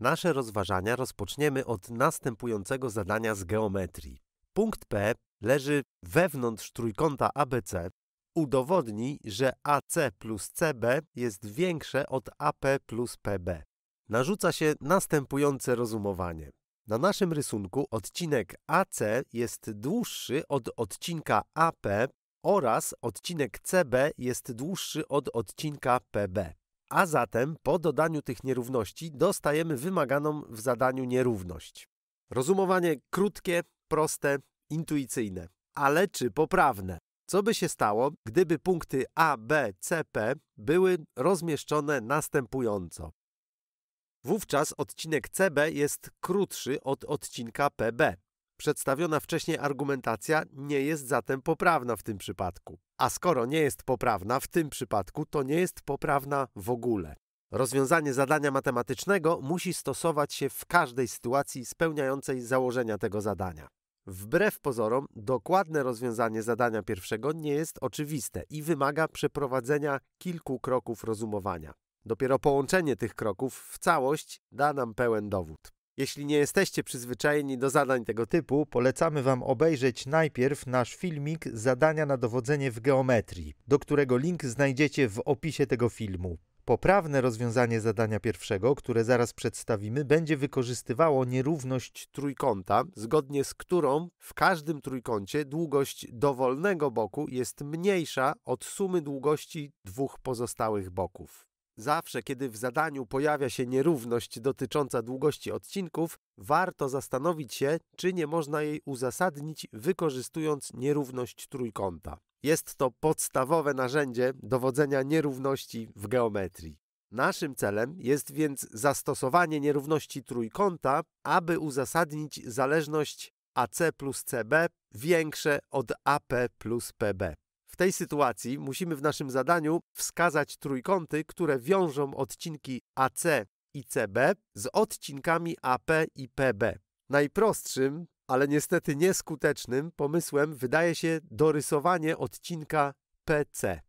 Nasze rozważania rozpoczniemy od następującego zadania z geometrii. Punkt P leży wewnątrz trójkąta ABC. Udowodnij, że AC plus CB jest większe od AP plus PB. Narzuca się następujące rozumowanie. Na naszym rysunku odcinek AC jest dłuższy od odcinka AP oraz odcinek CB jest dłuższy od odcinka PB a zatem po dodaniu tych nierówności dostajemy wymaganą w zadaniu nierówność. Rozumowanie krótkie, proste, intuicyjne, ale czy poprawne? Co by się stało, gdyby punkty A, B, C, P były rozmieszczone następująco? Wówczas odcinek CB jest krótszy od odcinka PB. Przedstawiona wcześniej argumentacja nie jest zatem poprawna w tym przypadku. A skoro nie jest poprawna w tym przypadku, to nie jest poprawna w ogóle. Rozwiązanie zadania matematycznego musi stosować się w każdej sytuacji spełniającej założenia tego zadania. Wbrew pozorom, dokładne rozwiązanie zadania pierwszego nie jest oczywiste i wymaga przeprowadzenia kilku kroków rozumowania. Dopiero połączenie tych kroków w całość da nam pełen dowód. Jeśli nie jesteście przyzwyczajeni do zadań tego typu, polecamy Wam obejrzeć najpierw nasz filmik Zadania na dowodzenie w geometrii, do którego link znajdziecie w opisie tego filmu. Poprawne rozwiązanie zadania pierwszego, które zaraz przedstawimy, będzie wykorzystywało nierówność trójkąta, zgodnie z którą w każdym trójkącie długość dowolnego boku jest mniejsza od sumy długości dwóch pozostałych boków. Zawsze, kiedy w zadaniu pojawia się nierówność dotycząca długości odcinków, warto zastanowić się, czy nie można jej uzasadnić wykorzystując nierówność trójkąta. Jest to podstawowe narzędzie dowodzenia nierówności w geometrii. Naszym celem jest więc zastosowanie nierówności trójkąta, aby uzasadnić zależność AC plus CB większe od AP plus PB tej sytuacji musimy w naszym zadaniu wskazać trójkąty, które wiążą odcinki AC i CB z odcinkami AP i PB. Najprostszym, ale niestety nieskutecznym pomysłem wydaje się dorysowanie odcinka PC.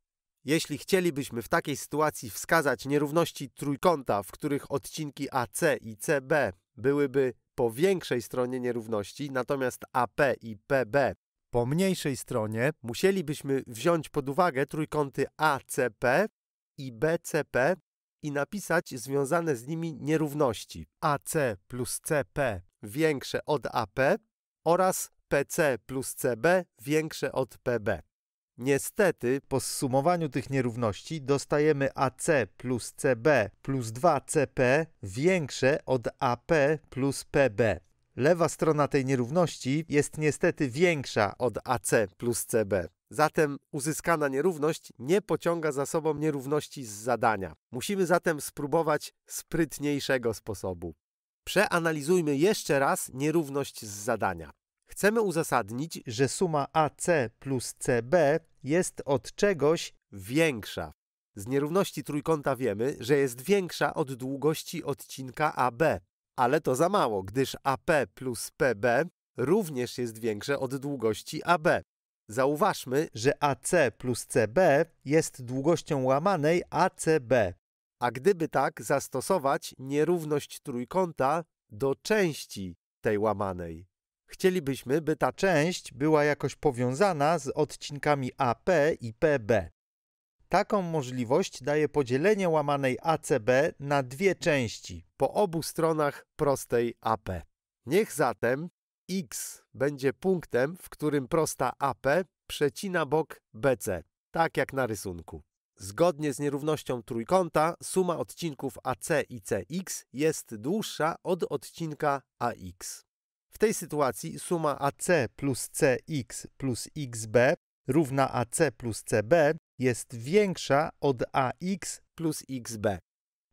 Jeśli chcielibyśmy w takiej sytuacji wskazać nierówności trójkąta, w których odcinki AC i CB byłyby po większej stronie nierówności, natomiast AP i PB po mniejszej stronie musielibyśmy wziąć pod uwagę trójkąty ACP i BCP i napisać związane z nimi nierówności AC plus CP większe od AP oraz PC plus CB większe od PB. Niestety, po zsumowaniu tych nierówności dostajemy AC plus CB plus 2CP większe od AP plus PB. Lewa strona tej nierówności jest niestety większa od AC plus CB. Zatem uzyskana nierówność nie pociąga za sobą nierówności z zadania. Musimy zatem spróbować sprytniejszego sposobu. Przeanalizujmy jeszcze raz nierówność z zadania. Chcemy uzasadnić, że suma AC plus CB jest od czegoś większa. Z nierówności trójkąta wiemy, że jest większa od długości odcinka AB ale to za mało, gdyż AP plus PB również jest większe od długości AB. Zauważmy, że AC plus CB jest długością łamanej ACB. A gdyby tak zastosować nierówność trójkąta do części tej łamanej. Chcielibyśmy, by ta część była jakoś powiązana z odcinkami AP i PB. Taką możliwość daje podzielenie łamanej ACB na dwie części po obu stronach prostej AP. Niech zatem x będzie punktem, w którym prosta AP przecina bok BC, tak jak na rysunku. Zgodnie z nierównością trójkąta suma odcinków AC i CX jest dłuższa od odcinka AX. W tej sytuacji suma AC plus CX plus XB równa AC plus CB jest większa od ax plus xb.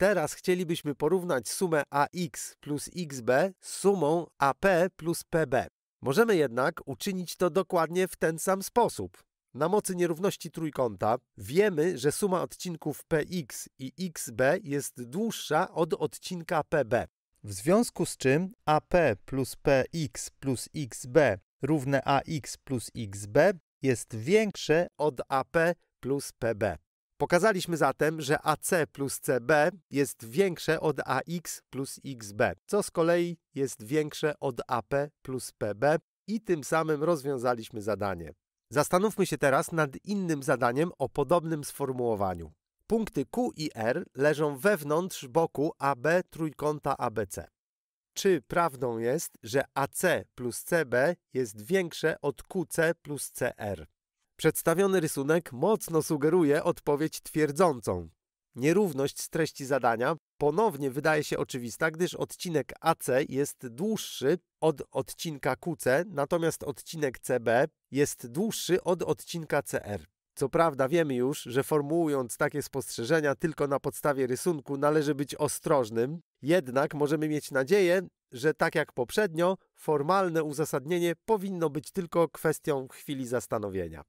Teraz chcielibyśmy porównać sumę ax plus xb z sumą ap plus pb. Możemy jednak uczynić to dokładnie w ten sam sposób. Na mocy nierówności trójkąta wiemy, że suma odcinków px i xb jest dłuższa od odcinka pb. W związku z czym AP plus PX plus XB równe AX plus XB jest większe od AP plus PB. Pokazaliśmy zatem, że AC plus CB jest większe od AX plus XB, co z kolei jest większe od AP plus PB i tym samym rozwiązaliśmy zadanie. Zastanówmy się teraz nad innym zadaniem o podobnym sformułowaniu. Punkty Q i R leżą wewnątrz boku AB trójkąta ABC. Czy prawdą jest, że AC plus CB jest większe od QC plus CR? Przedstawiony rysunek mocno sugeruje odpowiedź twierdzącą. Nierówność z treści zadania ponownie wydaje się oczywista, gdyż odcinek AC jest dłuższy od odcinka QC, natomiast odcinek CB jest dłuższy od odcinka CR. Co prawda wiemy już, że formułując takie spostrzeżenia tylko na podstawie rysunku należy być ostrożnym, jednak możemy mieć nadzieję, że tak jak poprzednio, formalne uzasadnienie powinno być tylko kwestią chwili zastanowienia.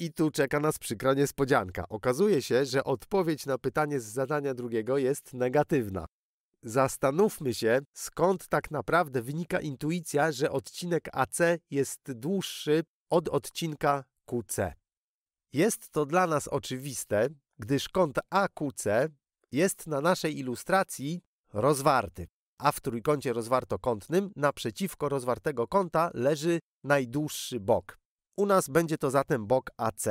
I tu czeka nas przykra niespodzianka. Okazuje się, że odpowiedź na pytanie z zadania drugiego jest negatywna. Zastanówmy się, skąd tak naprawdę wynika intuicja, że odcinek AC jest dłuższy od odcinka QC. Jest to dla nas oczywiste, gdyż kąt AQC jest na naszej ilustracji rozwarty, a w trójkącie rozwartokątnym naprzeciwko rozwartego kąta leży najdłuższy bok. U nas będzie to zatem bok AC.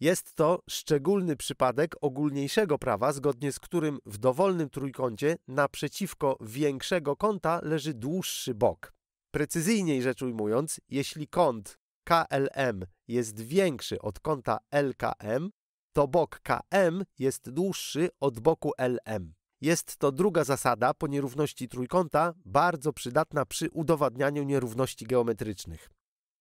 Jest to szczególny przypadek ogólniejszego prawa, zgodnie z którym w dowolnym trójkącie naprzeciwko większego kąta leży dłuższy bok. Precyzyjniej rzecz ujmując, jeśli kąt KLM jest większy od kąta LKM, to bok KM jest dłuższy od boku LM. Jest to druga zasada po nierówności trójkąta, bardzo przydatna przy udowadnianiu nierówności geometrycznych.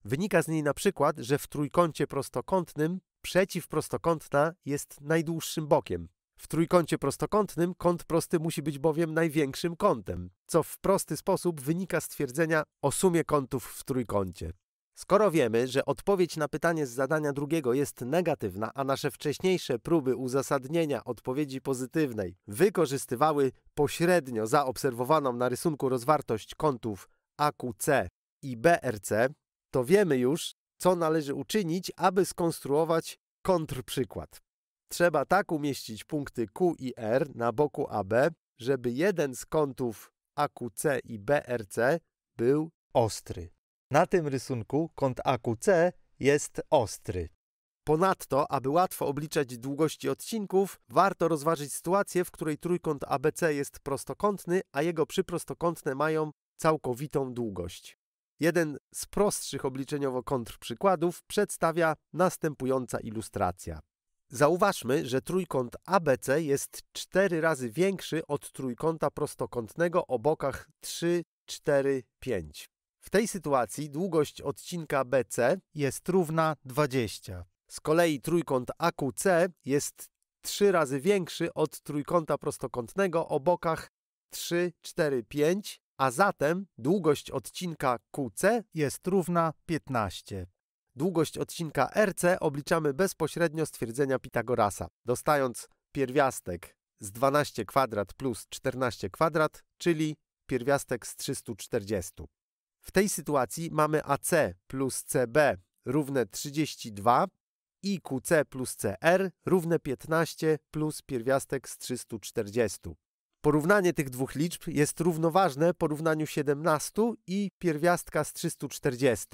Wynika z niej na przykład, że w trójkącie prostokątnym przeciwprostokątna jest najdłuższym bokiem. W trójkącie prostokątnym kąt prosty musi być bowiem największym kątem, co w prosty sposób wynika z twierdzenia o sumie kątów w trójkącie. Skoro wiemy, że odpowiedź na pytanie z zadania drugiego jest negatywna, a nasze wcześniejsze próby uzasadnienia odpowiedzi pozytywnej wykorzystywały pośrednio zaobserwowaną na rysunku rozwartość kątów AQC i BRC, to wiemy już, co należy uczynić, aby skonstruować kontrprzykład. Trzeba tak umieścić punkty Q i R na boku AB, żeby jeden z kątów AQC i BRC był ostry. Na tym rysunku kąt AQC jest ostry. Ponadto, aby łatwo obliczać długości odcinków, warto rozważyć sytuację, w której trójkąt ABC jest prostokątny, a jego przyprostokątne mają całkowitą długość. Jeden z prostszych obliczeniowo kontrprzykładów przedstawia następująca ilustracja. Zauważmy, że trójkąt ABC jest 4 razy większy od trójkąta prostokątnego o bokach 3, 4, 5. W tej sytuacji długość odcinka BC jest równa 20. Z kolei trójkąt AQC jest 3 razy większy od trójkąta prostokątnego o bokach 3, 4, 5 a zatem długość odcinka QC jest równa 15. Długość odcinka RC obliczamy bezpośrednio z twierdzenia Pitagorasa, dostając pierwiastek z 12 kwadrat plus 14 kwadrat, czyli pierwiastek z 340. W tej sytuacji mamy AC plus CB równe 32 i QC plus CR równe 15 plus pierwiastek z 340. Porównanie tych dwóch liczb jest równoważne porównaniu 17 i pierwiastka z 340.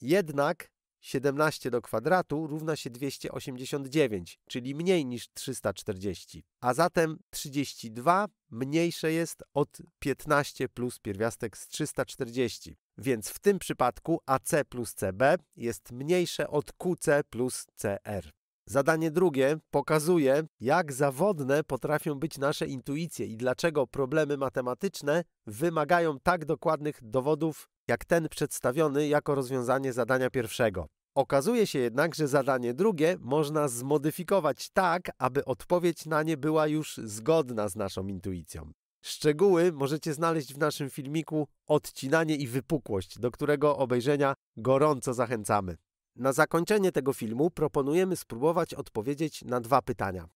Jednak 17 do kwadratu równa się 289, czyli mniej niż 340. A zatem 32 mniejsze jest od 15 plus pierwiastek z 340. Więc w tym przypadku AC plus CB jest mniejsze od QC plus CR. Zadanie drugie pokazuje, jak zawodne potrafią być nasze intuicje i dlaczego problemy matematyczne wymagają tak dokładnych dowodów, jak ten przedstawiony jako rozwiązanie zadania pierwszego. Okazuje się jednak, że zadanie drugie można zmodyfikować tak, aby odpowiedź na nie była już zgodna z naszą intuicją. Szczegóły możecie znaleźć w naszym filmiku Odcinanie i wypukłość, do którego obejrzenia gorąco zachęcamy. Na zakończenie tego filmu proponujemy spróbować odpowiedzieć na dwa pytania.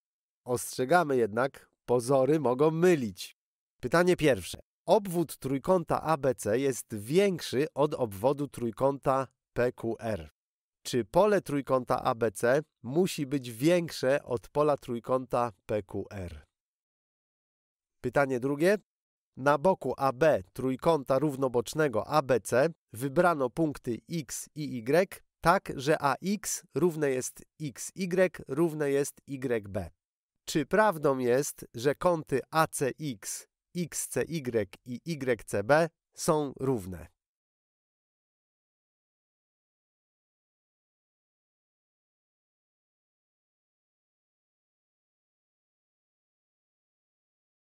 Ostrzegamy jednak, pozory mogą mylić. Pytanie pierwsze. Obwód trójkąta ABC jest większy od obwodu trójkąta PQR. Czy pole trójkąta ABC musi być większe od pola trójkąta PQR? Pytanie drugie. Na boku AB trójkąta równobocznego ABC wybrano punkty X i Y tak, że ax równe jest xy równe jest yb. Czy prawdą jest, że kąty acx, xcy i ycb są równe?